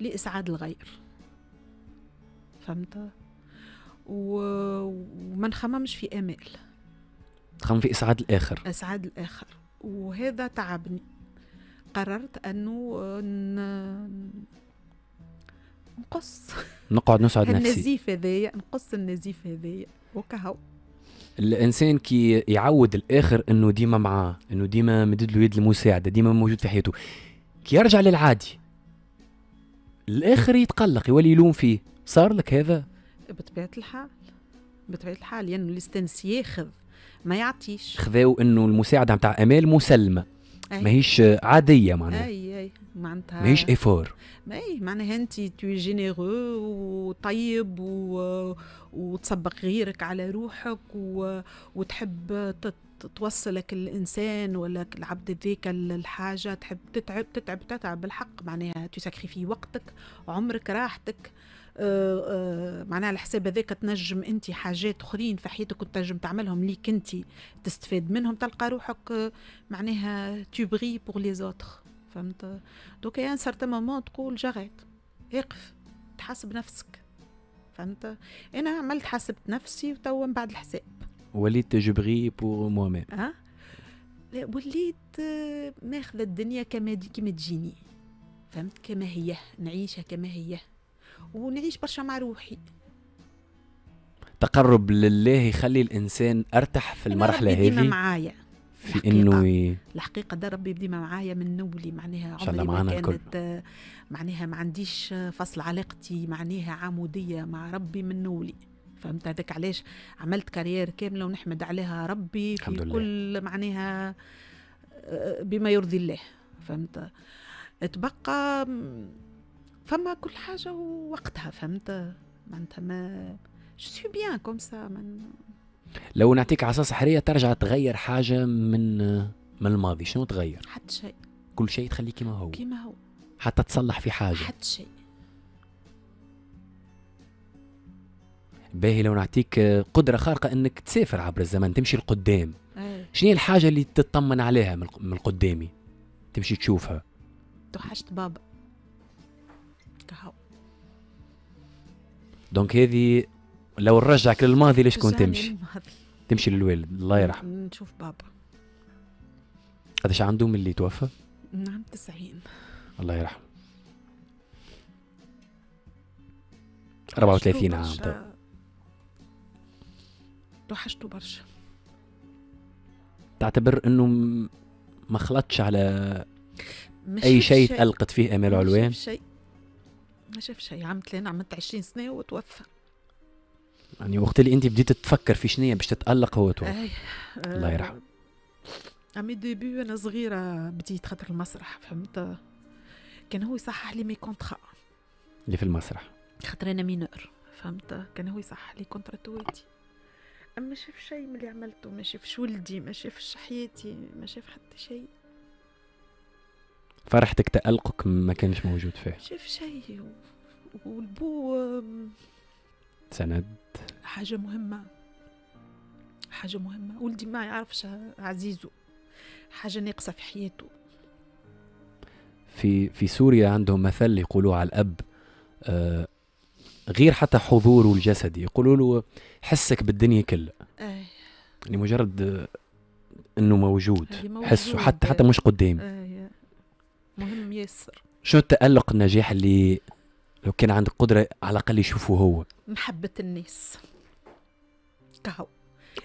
لاسعاد الغير فهمت وما نخممش في امال تخمم في اسعاد الاخر اسعاد الاخر وهذا تعبني قررت انه آه، نقص نقعد نسعد [laughs] نفسي النزيف هذايا نقص النزيف هذايا وكهو الانسان كي يعود الاخر انه ديما معاه انه ديما مدد له يد المساعده ديما موجود في حياته كي يرجع للعادي الاخر يتقلق يولي يلوم فيه صار لك هذا بطبيعه الحال بطبيعه الحال لانه يعني الاستنس ياخذ ما يعطيش خذاو انه المساعده نتاع امال مسلمه ماهيش عاديه معناها اي اي معناتها ماهيش ايفور اي معناها انت تو جينيرو وطيب و... وتسبق غيرك على روحك و... وتحب تت... توصلك الانسان ولا العبد هذاك الحاجه تحب تتعب تتعب تتعب بالحق معناها تسكريفي وقتك عمرك راحتك آه، آه، معناها على حساب هذاك تنجم انت حاجات اخرين في حياتك تنجم تعملهم ليك انت تستفاد منهم تلقى روحك آه، معناها تبغي بوغ بور لي زوتر فهمت دوكا ان سارتان مومون تقول جغيت اقف تحاسب نفسك فهمت انا عملت حاسبت نفسي وتوا من بعد الحساب وليت جبري بور موا ميم أه؟ وليت ماخذه الدنيا كما كما تجيني فهمت كما هي نعيشها كما هي ونعيش برشا مع روحي تقرب لله يخلي الانسان ارتاح في المرحله هذه ديما معايا في انه الحقيقه ده ربي ديما معايا من نولي معناها عمري ما كانت معناها ما عنديش فصل علاقتي معناها عموديه مع ربي من نولي فهمت هذاك علاش عملت كارير كامله ونحمد عليها ربي في لله. كل معناها آه، بما يرضي الله فهمت تبقى فما كل حاجه ووقتها فهمت معناتها ما جو سو بيان كوم سا من... لو نعطيك عصا سحريه ترجع تغير حاجه من من الماضي شنو تغير حتى شيء كل شيء تخليه كما هو كما هو حتى تصلح في حاجه حتى شيء باهي لو نعطيك قدره خارقه انك تسافر عبر الزمن تمشي لقدام أيه. شنو هي الحاجه اللي تطمن عليها من قدامي تمشي تشوفها توحشت بابا كهو دونك هذه لو نرجعك للماضي ليش كنت تمشي؟ تمشي للوالد الله يرحمه نشوف بابا قداش عنده من اللي توفى؟ نعم 90 الله يرحمه 34 عام طيب. توحشتو توحشته برشا تعتبر انه ما خلطش على اي شيء تألقت فيه امال علوان؟ شيء ما شاف شيء عملت لين عملت 20 سنه وتوفى يعني وقت اللي انت بديت تفكر في شنية باش تتالق هو توفى أي. الله يرحمه آه، امي ديبي وانا صغيره بديت خاطر المسرح فهمت كان هو يصحح لي مي كونترا اللي في المسرح خاطر انا مينور فهمت كان هو يصحح لي كونترا تواتي اما شاف شيء من اللي عملته ما شافش ولدي ما شافش حياتي ما شاف حتى شيء فرحتك تألقك ما كانش موجود فيه شاف شيء والبو سند حاجة مهمة حاجة مهمة ولدي ما يعرفش عزيزه حاجة ناقصة في حياته في في سوريا عندهم مثل يقولوه على الأب آه غير حتى حضوره الجسدي يقولوا له حسك بالدنيا كلها إيه. يعني مجرد انه إيه، موجود حسه حتى حتى مش قدامي إيه. مهم ياسر شنو التألق النجاح اللي لو كان عندك قدرة على الأقل يشوفه هو محبة الناس كهو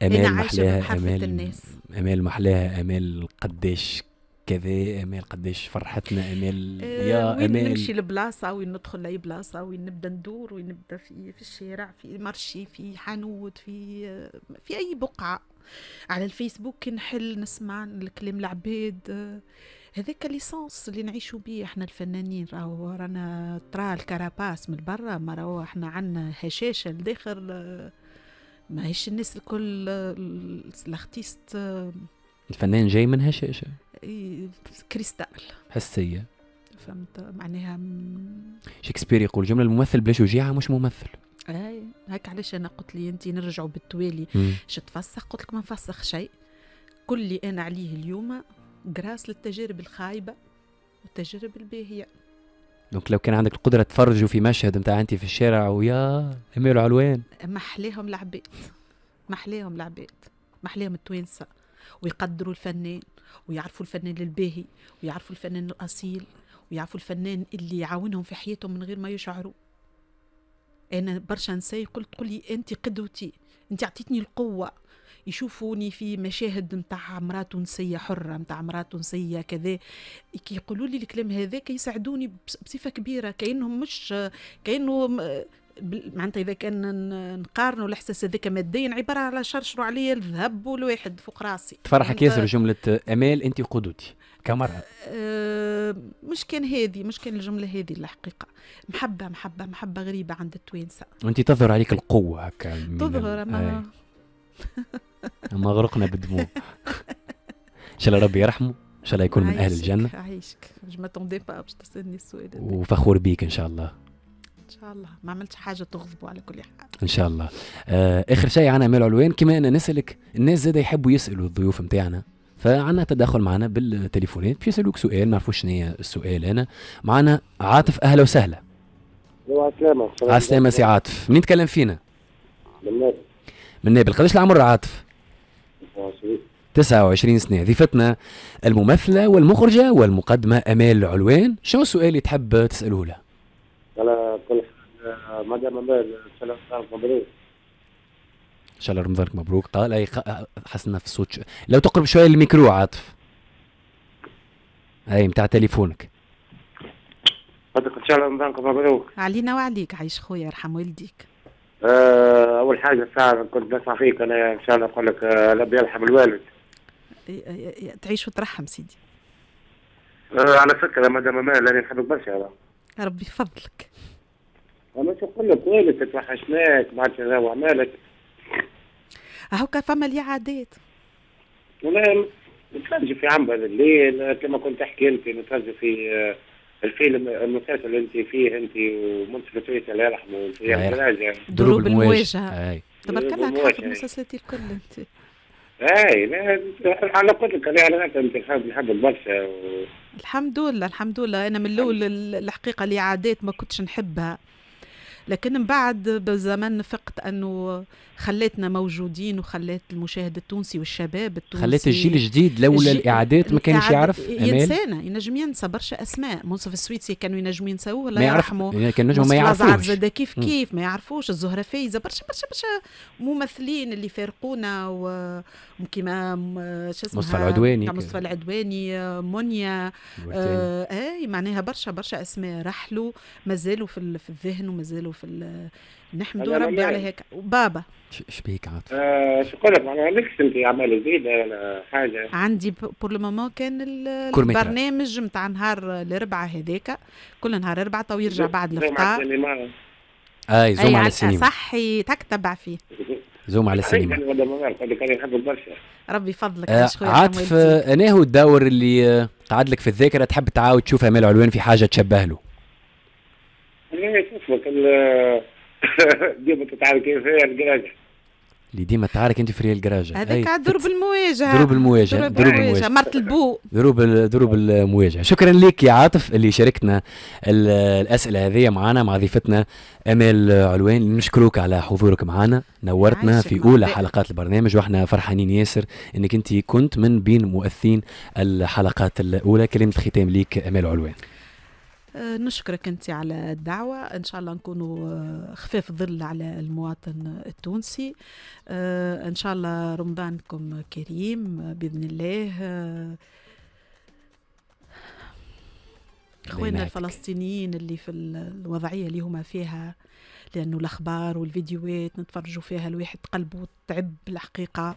أمال محلاها أمال الناس أمال محلاها أمال قداش كذا امال قداش فرحتنا امال آه، يا وين امال نمشي لبلاصه وين ندخل لاي بلاصه وين نبدا ندور وين نبدا في في الشارع في مرشي في حانوت في في اي بقعه على الفيسبوك كي نحل نسمع الكلام العباد هذاك ليسونس اللي نعيشوا بيه احنا الفنانين راهو رانا ترى الكراباس من برا ما راهو احنا عندنا هشاشه لداخل ماهيش الناس الكل الارتيست الفنان جاي من هشاشه كريستال حسيه فهمت معناها شكسبير يقول جمله الممثل بلا شجاعه مش ممثل اي هاك علاش انا قلت لي انت نرجعوا بالتوالي شو تفسخ قلت لك ما نفسخ شيء كل اللي انا عليه اليوم جراس للتجارب الخايبه والتجارب الباهيه دونك لو كان عندك القدره تفرجوا في مشهد نتاع انت في الشارع ويا امير علوان محلاهم العباد محلاهم العباد محلاهم التوانسه ويقدروا الفنان ويعرفوا الفنان الباهي ويعرفوا الفنان الاصيل ويعرفوا الفنان اللي يعاونهم في حياتهم من غير ما يشعروا انا برشا نساي قلت قولي انت قدوتي انت عطيتني القوه يشوفوني في مشاهد نتاع مراه تونسيه حره نتاع مراه تونسيه كذا كي يقولوا لي الكلام هذا كيساعدوني بصفه كبيره كانهم مش كانه معناتها اذا كان نقارنوا الاحساس هذاك ماديا عباره على شرشروا عليا الذهب والواحد فوق راسي تفرحك يعني ياسر جمله امال انت قدوتي كمرأة أه مش كان هذه مش كان الجملة هذه الحقيقة محبة محبة محبة غريبة عند التوانسة وانت تظهر عليك القوة هكا تظهر أما آه. ما غرقنا بالدموع ان شاء الله ربي يرحمه ان شاء الله يكون من اهل الجنه عايشك مش ما توندي با باش تسالني السؤال وفخور بيك ان شاء الله ان شاء الله ما عملتش حاجه تغضبوا على كل حال ان شاء الله آه اخر شيء عن مال علوان كما انا نسالك الناس زاد يحبوا يسالوا الضيوف نتاعنا فعنا تداخل معنا بالتليفونات بيسالوك يسالوك سؤال ما نعرفوش شنو السؤال انا معنا عاطف اهلا وسهلا على السلامه السلامه سي عاطف من تكلم فينا؟ من من نابل قداش العمر عاطف 29 سنه ضيفتنا الممثله والمخرجه والمقدمه امال علوان شنو السؤال اللي تحب تساله لها على كل مدام امال مبروك ان شاء الله رمضانك مبروك قال اي حسنا في الصوت شو. لو تقرب شويه للميكرو عاطف اي نتاع تليفونك ان شاء الله رمضانك مبروك علينا وعليك عايش خويا يرحم والديك آه، اول حاجه ساعه كنت نسمع فيك انا ان شاء الله اقول لك الاب آه، يرحم الوالد تعيش وترحم سيدي آه، على فكره دام مال انا نحبك برشا ربي فضلك انا شو نقول لك والدك وحشناك ما عادش نروح مالك هاكا فما لي عادات والله نتفرج في عمبه الليل كما كنت احكي لك نتفرج في الفيلم المسلسل انت فيه انت ومنصف تويت الله يرحمه يعني في المراجع دروب المواجهه تبارك الله تحب المسلسلات الكل انت اي لا انا قلت لك انا يعني انتخاب نحب البرشا و... الحمد لله الحمد لله انا من الاول الحقيقه اللي عادات ما كنتش نحبها لكن من بعد بالزمن فقت انه خليتنا موجودين وخليت المشاهد التونسي والشباب التونسي خليت الجيل الجديد لولا الاعادات ما كانش يعرف ينسانا ينجم ينسى برشا اسماء منصف السويسي كانوا ينجموا ينسوه ولا يرحمه إيه، كان نجموا ما يعرفوش زاد كيف كيف ما يعرفوش الزهره فايزه برشا برشا برشا ممثلين اللي فارقونا وكيما شو اسمه مصطفى العدواني مصطفى العدواني آه، منيا آه اي معناها برشا برشا اسماء رحلوا مازالوا في الذهن ومازالوا في نحمد ربي على يعني هيك بابا ايش بيك عاطف؟ آه شو قلت معناها نفس انت اعمال زيادة ولا حاجه عندي بور لو مومون كان البرنامج نتاع نهار الاربعاء هذاك كل نهار اربعاء تو يرجع بعد الفطار اي زوم على السينما صحي تكتب فيه زوم على السينما يعني ربي فضلك آه عاطف انا هو الدور اللي قعد آه، لك في الذاكره تحب تعاود تشوف امال علوان في حاجه تشبه له اسمك [laughs] ديما تتعارك في الجراجة اللي ديما تعارك انت في ريال جراجة هذيك عاد دروب المواجهه دروب المواجهه دروب المواجهه مرت البو دروب دروب المواجهه شكرا لك يا عاطف اللي شاركتنا الاسئله هذه معنا مع ضيفتنا امال علوان نشكرك على حضورك معنا نورتنا في اولى حلقات البرنامج واحنا فرحانين ياسر انك انت كنت من بين مؤثين الحلقات الاولى كلمه الختام ليك امال علوان نشكرك انت على الدعوه ان شاء الله نكونوا آه، خفاف ظل على المواطن التونسي آه، ان شاء الله رمضانكم كريم باذن الله آه، اخواننا الفلسطينيين اللي في الوضعيه اللي هما فيها لانه الاخبار والفيديوهات نتفرجوا فيها الواحد قلبه تعب الحقيقه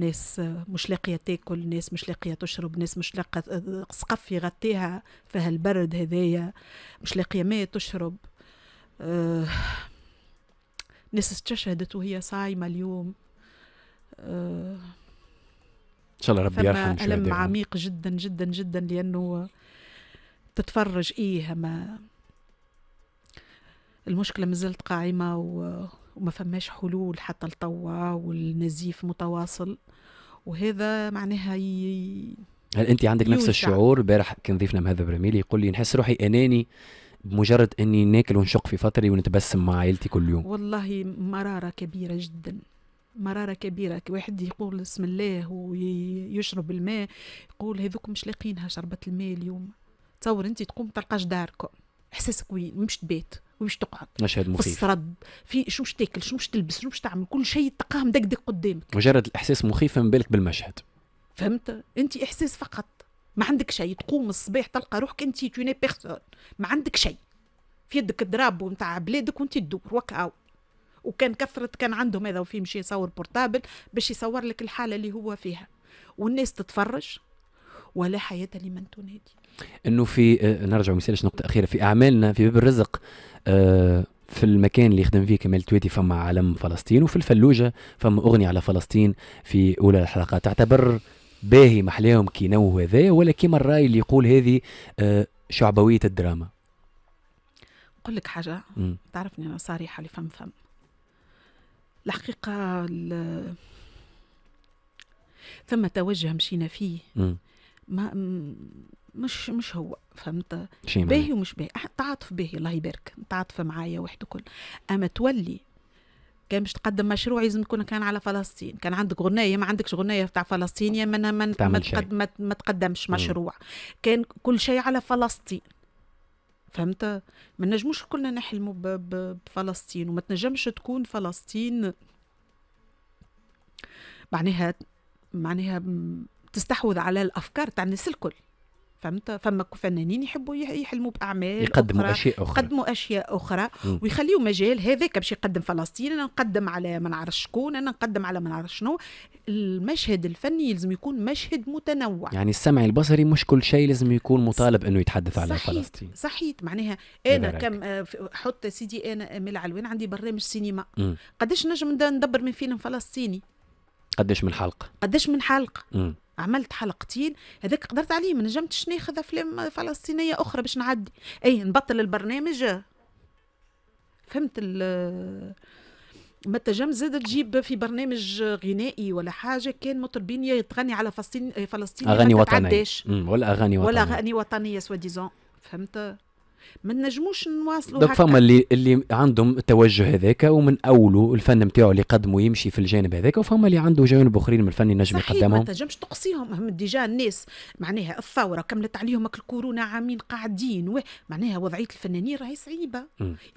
ناس مش لاقيه تاكل ناس مش لاقيه تشرب ناس مش لاقيه سقف يغطيها في هالبرد هذايا مش لاقيه ماء تشرب آه، ناس استشهدت وهي صايمه اليوم آه، ان شاء الله ربي يرحم الم يعني. عميق جدا جدا جدا لانه تتفرج ايه ما المشكله مازالت قائمه وما فماش حلول حتى لتوا والنزيف متواصل وهذا معناها ي... هل انت عندك نفس الشعور البارح كان ضيفنا مهذب برميلي يقول لي نحس روحي اناني بمجرد اني ناكل ونشق في فطري ونتبسم مع عائلتي كل يوم والله مراره كبيره جدا مراره كبيره واحد يقول بسم الله ويشرب الماء يقول هذوك مش لاقينها شربت الماء اليوم تصور انت تقوم تلقاش داركم احساسك وين مش تبات وباش تقعد مشهد مخيف في السرد في شو باش تاكل شو باش تلبس شو باش تعمل كل شيء تلقاه مدقدق قدامك مجرد الاحساس مخيف من بالك بالمشهد فهمت انت احساس فقط ما عندك شيء تقوم الصباح تلقى روحك انت توني بيرسون ما عندك شيء في يدك الدراب نتاع بلادك وانت تدور وكاو وكان كثرة كان عندهم هذا وفي مشي يصور بورتابل باش يصور لك الحالة اللي هو فيها والناس تتفرج ولا حياة لمن تنادي انه في آه، نرجع مثالش نقطه اخيره في اعمالنا في باب الرزق آه، في المكان اللي يخدم فيه كمال تويتي فما علم فلسطين وفي الفلوجه فما اغنيه على فلسطين في اولى الحلقه تعتبر باهي محلاهم كي نو هذا ولا كيما الراي اللي يقول هذه آه، شعبويه الدراما نقول لك حاجه تعرفني انا صريحه لفم فم الحقيقه ثم توجه مشينا فيه م. ما مش مش هو فهمت باهي ومش باهي تعاطف باهي الله يبارك تعاطف معايا وحده كل اما تولي كان باش تقدم مشروع لازم يكون كان على فلسطين كان عندك غنايه ما عندكش غنايه تاع فلسطين يا ما ما, ما, ما تقدمش مشروع مم. كان كل شيء على فلسطين فهمت ما نجموش كلنا نحلموا بفلسطين وما تنجمش تكون فلسطين معناها معناها تستحوذ على الافكار تاع الناس الكل فهمت فما فنانين يحبوا يحلموا باعمال يقدموا أخرى. اشياء اخرى يقدموا اشياء اخرى ويخليوا مجال هذاك باش يقدم فلسطين انا نقدم على ما نعرف شكون انا نقدم على ما نعرف شنو المشهد الفني لازم يكون مشهد متنوع يعني السمع البصري مش كل شيء لازم يكون مطالب انه يتحدث على صحيت. فلسطين صحيت معناها انا كم آه، حط سيدي انا امل علوين عندي برنامج سينما م. قداش نجم ندبر من فيلم فلسطيني قداش من حلقه قداش من حلقه عملت حلقتين هذاك قدرت عليه ما نجمتش ناخذ افلام فلسطينيه اخرى باش نعدي اي نبطل البرنامج فهمت ال ما تجم زاد تجيب في برنامج غنائي ولا حاجه كان مطربين يتغني على فلسطين فلسطين اغاني وطنيه ولا اغاني وطنيه ولا اغاني وطنيه سوا ديزون فهمت ما نجموش نواصلوا هكا فما اللي اللي عندهم التوجه هذاك ومن اوله الفن نتاعو اللي قدمه يمشي في الجانب هذاك وفما اللي عنده جوانب اخرين من الفن ينجم يقدمهم ما تنجمش تقصيهم هم ديجا الناس معناها الثوره كملت عليهم الكورونا عامين قاعدين و... معناها وضعيه الفنانين راهي صعيبه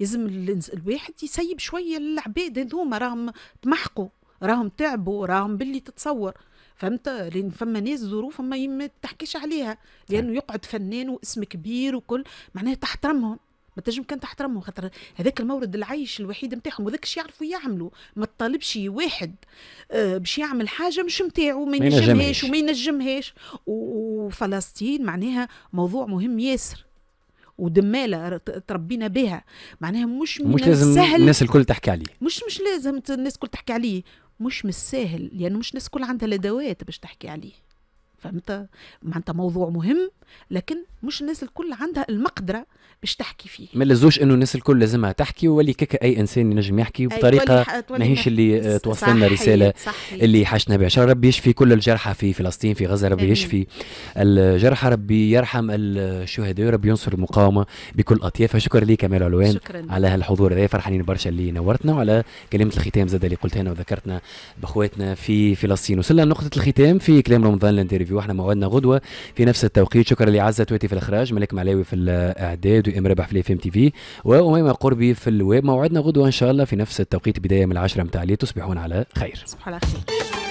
لازم الواحد يسيب شويه العباد هذوما راهم تمحقوا راهم تعبوا راهم باللي تتصور فهمت لان فما ناس ظروف ما تحكيش عليها لانه صحيح. يقعد فنان واسم كبير وكل معناها تحترمهم ما تنجم كان تحترمهم خاطر هذاك المورد العيش الوحيد نتاعهم وذاك الشيء يعرفوا يعملوا ما تطالبش واحد آه، باش يعمل حاجه مش نتاعو ما ينجمهاش وما ينجمهاش وفلسطين معناها موضوع مهم ياسر ودماله تربينا بها معناها مش مش لازم السهل الناس الكل تحكي عليه مش مش لازم الناس الكل تحكي عليه مش من الساهل لأنه يعني مش الناس كل عندها الأدوات باش تحكي عليه فهمت معناتها موضوع مهم لكن مش الناس الكل عندها المقدرة مش تحكي فيه ما لزوش انه الناس الكل لازمها تحكي ولي كيك اي انسان ينجم يحكي بطريقه ماهيش اللي آه، توصلنا رساله صحيح. اللي حشنا بها ربي يشفي كل الجرحى في فلسطين في غزه ربي يشفي الجرحى ربي يرحم الشهداء ربي ينصر المقاومه بكل اطيافها شكرا لك كمال علوان شكرا. على هالحضور هذا فرحانين برشا اللي نورتنا وعلى كلمه الختام زاد اللي قلتها وذكرتنا باخواتنا في فلسطين وصلنا لنقطه الختام في كلام رمضان الانترفيو احنا موعدنا غدوه في نفس التوقيت شكرا لعزه تويتي في الاخراج ملك معلاوي في الاعداد ام ربح في الاف ام تي في واميمه قربي في الويب موعدنا غدوه ان شاء الله في نفس التوقيت بدايه من العشره متاع الليل تصبحون على خير. تصبحوا على خير.